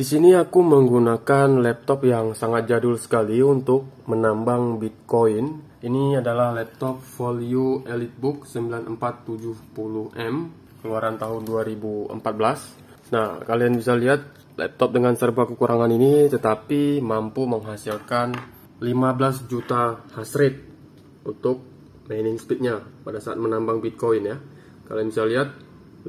Di sini aku menggunakan laptop yang sangat jadul sekali untuk menambang Bitcoin. Ini adalah laptop Folio EliteBook 9470M keluaran tahun 2014. Nah, kalian bisa lihat laptop dengan serba kekurangan ini tetapi mampu menghasilkan 15 juta hash rate untuk mining speednya pada saat menambang Bitcoin ya. Kalian bisa lihat 15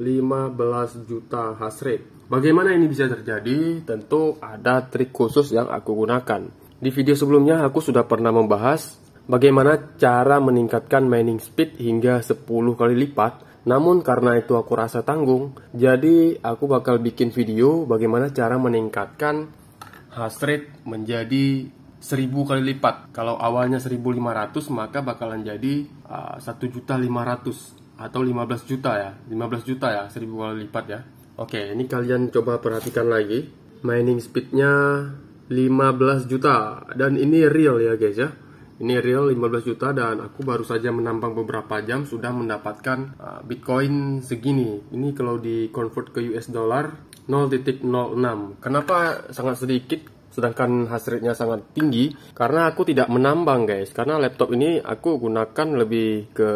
juta hash rate Bagaimana ini bisa terjadi? Tentu ada trik khusus yang aku gunakan. Di video sebelumnya aku sudah pernah membahas bagaimana cara meningkatkan mining speed hingga 10 kali lipat. Namun karena itu aku rasa tanggung, jadi aku bakal bikin video bagaimana cara meningkatkan hash rate menjadi 1000 kali lipat. Kalau awalnya 1500 maka bakalan jadi uh, ah, 1.500 atau 15 juta ya. 15 juta ya, 1000 kali lipat ya. Oke, ini kalian coba perhatikan lagi. Mining speednya 15 juta dan ini real ya guys ya. Ini real 15 juta dan aku baru saja menampang beberapa jam sudah mendapatkan uh, Bitcoin segini. Ini kalau di convert ke US dollar 0.06. Kenapa sangat sedikit? sedangkan hasratnya rate-nya sangat tinggi karena aku tidak menambang guys karena laptop ini aku gunakan lebih ke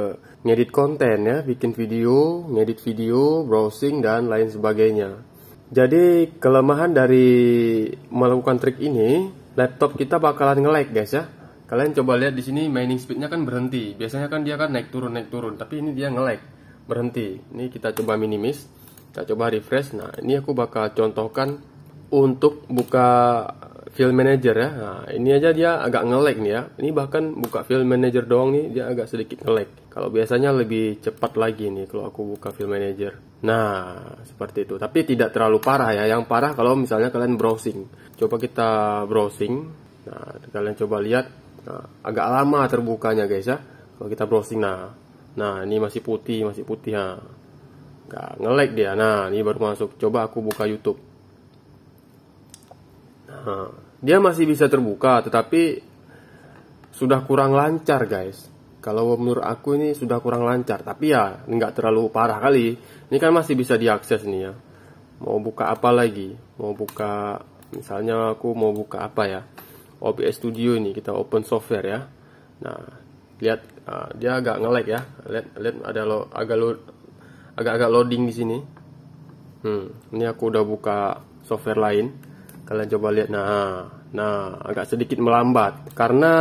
ngedit konten ya bikin video ngedit video browsing dan lain sebagainya jadi kelemahan dari melakukan trik ini laptop kita bakalan nge-lag guys ya kalian coba lihat di sini mining speednya kan berhenti biasanya kan dia kan naik turun naik turun tapi ini dia nge-lag berhenti ini kita coba minimis kita coba refresh nah ini aku bakal contohkan untuk buka File Manager ya. Nah, ini aja dia agak ngelek nih ya. Ini bahkan buka Film Manager doang nih dia agak sedikit ngelek. Kalau biasanya lebih cepat lagi nih kalau aku buka Film Manager. Nah, seperti itu. Tapi tidak terlalu parah ya. Yang parah kalau misalnya kalian browsing. Coba kita browsing. Nah, kalian coba lihat nah, agak lama terbukanya guys ya. Kalau kita browsing nah. Nah, ini masih putih, masih putih ya. Nggak ngelag dia. Nah, ini baru masuk. Coba aku buka YouTube. Nah, dia masih bisa terbuka, tetapi sudah kurang lancar, guys. Kalau menurut aku ini sudah kurang lancar, tapi ya nggak terlalu parah kali. Ini kan masih bisa diakses nih ya. Mau buka apa lagi? Mau buka, misalnya aku mau buka apa ya? OBS Studio ini kita open software ya. Nah, lihat ah, dia agak ngelek ya. Lihat lihat ada lo agak lo agak-agak loading di sini. Hmm, ini aku udah buka software lain kalian coba lihat nah nah agak sedikit melambat karena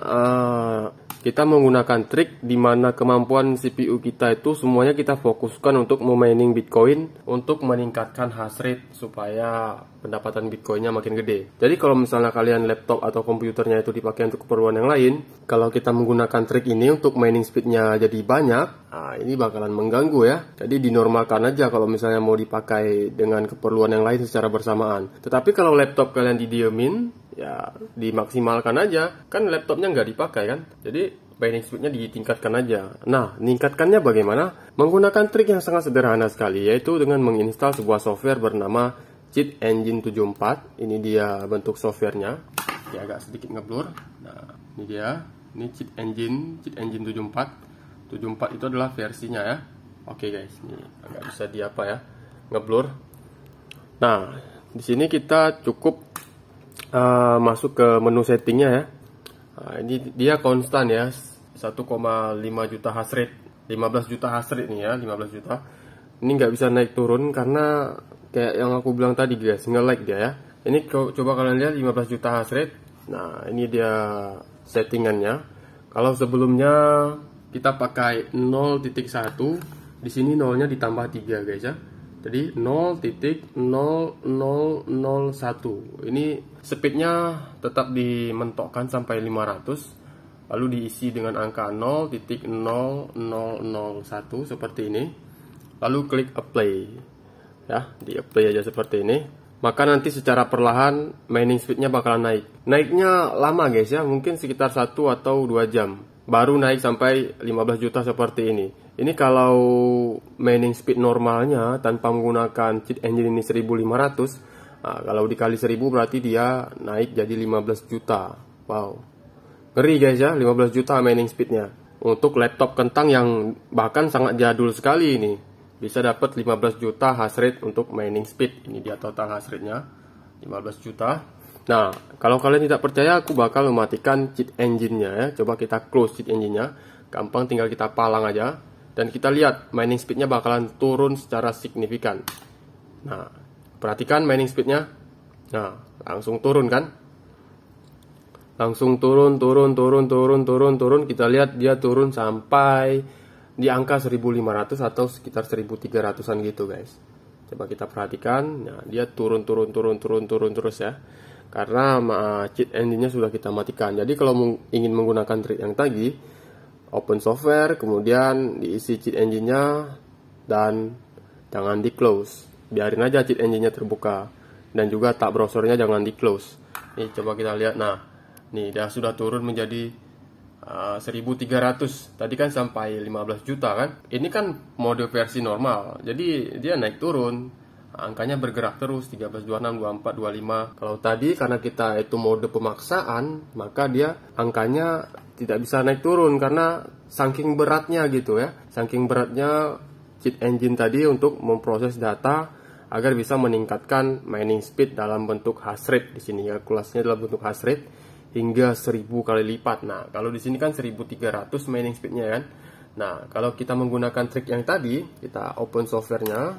uh, kita menggunakan trik di mana kemampuan CPU kita itu semuanya kita fokuskan untuk memining Bitcoin untuk meningkatkan hash rate supaya pendapatan Bitcoinnya makin gede. Jadi kalau misalnya kalian laptop atau komputernya itu dipakai untuk keperluan yang lain, kalau kita menggunakan trik ini untuk mining speednya jadi banyak, nah ini bakalan mengganggu ya. Jadi dinormalkan aja kalau misalnya mau dipakai dengan keperluan yang lain secara bersamaan. Tetapi kalau laptop kalian didiemin, ya dimaksimalkan aja kan laptopnya nggak dipakai kan jadi binding speednya ditingkatkan aja nah meningkatkannya bagaimana menggunakan trik yang sangat sederhana sekali yaitu dengan menginstal sebuah software bernama cheat engine 74 ini dia bentuk softwarenya ya agak sedikit ngeblur nah ini dia ini cheat engine cheat engine 74 74 itu adalah versinya ya oke okay guys ini agak bisa di apa ya ngeblur nah di sini kita cukup uh, masuk ke menu settingnya ya nah, ini dia konstan ya 1,5 juta hash 15 juta hash rate nih ya 15 juta ini nggak bisa naik turun karena kayak yang aku bilang tadi guys nge like dia ya ini co coba kalian lihat 15 juta hash nah ini dia settingannya kalau sebelumnya kita pakai 0.1 di sini nolnya ditambah 3 guys ya jadi 0.0001. Ini speednya tetap dimentokkan sampai 500 lalu diisi dengan angka 0.0001 seperti ini. Lalu klik apply. Ya, di apply aja seperti ini. Maka nanti secara perlahan mining speednya bakalan naik. Naiknya lama guys ya, mungkin sekitar 1 atau 2 jam baru naik sampai 15 juta seperti ini. Ini kalau mining speed normalnya tanpa menggunakan cheat engine ini 1500, nah, kalau dikali 1000 berarti dia naik jadi 15 juta. Wow. Ngeri guys ya, 15 juta mining speednya. Untuk laptop kentang yang bahkan sangat jadul sekali ini. Bisa dapat 15 juta hash rate untuk mining speed. Ini dia total hash rate 15 juta. Nah, kalau kalian tidak percaya, aku bakal mematikan cheat engine-nya ya. Coba kita close cheat engine-nya. Gampang tinggal kita palang aja. Dan kita lihat mining speed-nya bakalan turun secara signifikan. Nah, perhatikan mining speed-nya. Nah, langsung turun kan? Langsung turun, turun, turun, turun, turun, turun. Kita lihat dia turun sampai di angka 1500 atau sekitar 1300-an gitu guys. Coba kita perhatikan. Nah, dia turun, turun, turun, turun, turun terus ya karena cheat engine-nya sudah kita matikan. Jadi kalau ingin menggunakan trik yang tadi, open software, kemudian diisi cheat engine-nya dan jangan di close. Biarin aja cheat engine-nya terbuka dan juga tab browsernya jangan di close. Nih coba kita lihat. Nah, nih dia sudah turun menjadi uh, eh, 1300. Tadi kan sampai 15 juta kan. Ini kan mode versi normal. Jadi dia naik turun angkanya bergerak terus 13 26 24 25 kalau tadi karena kita itu mode pemaksaan maka dia angkanya tidak bisa naik turun karena saking beratnya gitu ya saking beratnya cheat engine tadi untuk memproses data agar bisa meningkatkan mining speed dalam bentuk hash rate di sini ya, kalkulasinya dalam bentuk hash rate hingga 1000 kali lipat nah kalau di sini kan 1300 mining speednya kan Nah, kalau kita menggunakan trik yang tadi, kita open softwarenya,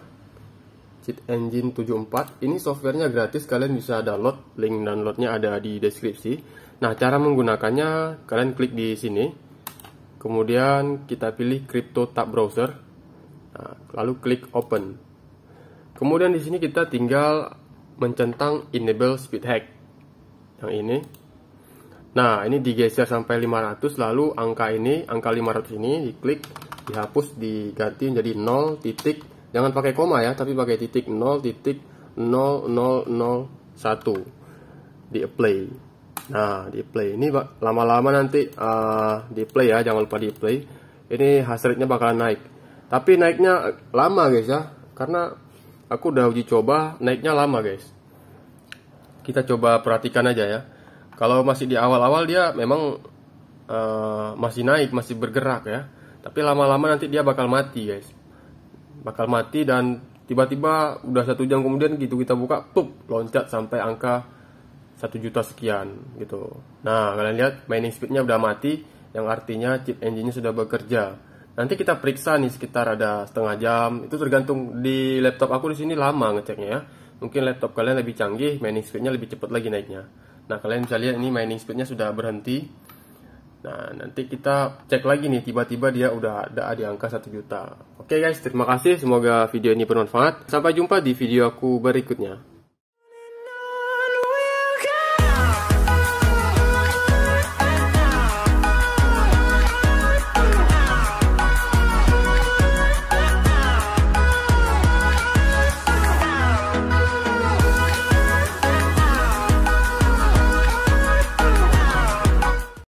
Cheat Engine 74. Ini softwarenya gratis, kalian bisa download. Link downloadnya ada di deskripsi. Nah, cara menggunakannya kalian klik di sini. Kemudian kita pilih Crypto tab browser. Nah, lalu klik Open. Kemudian di sini kita tinggal mencentang Enable Speed Hack. Yang ini. Nah, ini digeser sampai 500 lalu angka ini, angka 500 ini diklik dihapus diganti menjadi 0 titik Jangan pakai koma ya, tapi pakai titik 0 titik 0001 di apply. Nah, di play ini lama-lama nanti uh, di play ya, jangan lupa di play. Ini hasilnya rate-nya bakalan naik. Tapi naiknya lama guys ya, karena aku udah uji coba naiknya lama guys. Kita coba perhatikan aja ya. Kalau masih di awal-awal dia memang uh, masih naik, masih bergerak ya. Tapi lama-lama nanti dia bakal mati guys bakal mati dan tiba-tiba udah satu jam kemudian gitu kita buka tup loncat sampai angka satu juta sekian gitu nah kalian lihat mining speednya udah mati yang artinya chip engine sudah bekerja nanti kita periksa nih sekitar ada setengah jam itu tergantung di laptop aku di sini lama ngeceknya ya mungkin laptop kalian lebih canggih mining speednya lebih cepat lagi naiknya nah kalian bisa lihat ini mining speednya sudah berhenti Nah, nanti kita cek lagi nih, tiba-tiba dia udah ada di angka 1 juta. Oke okay guys, terima kasih. Semoga video ini bermanfaat. Sampai jumpa di video aku berikutnya.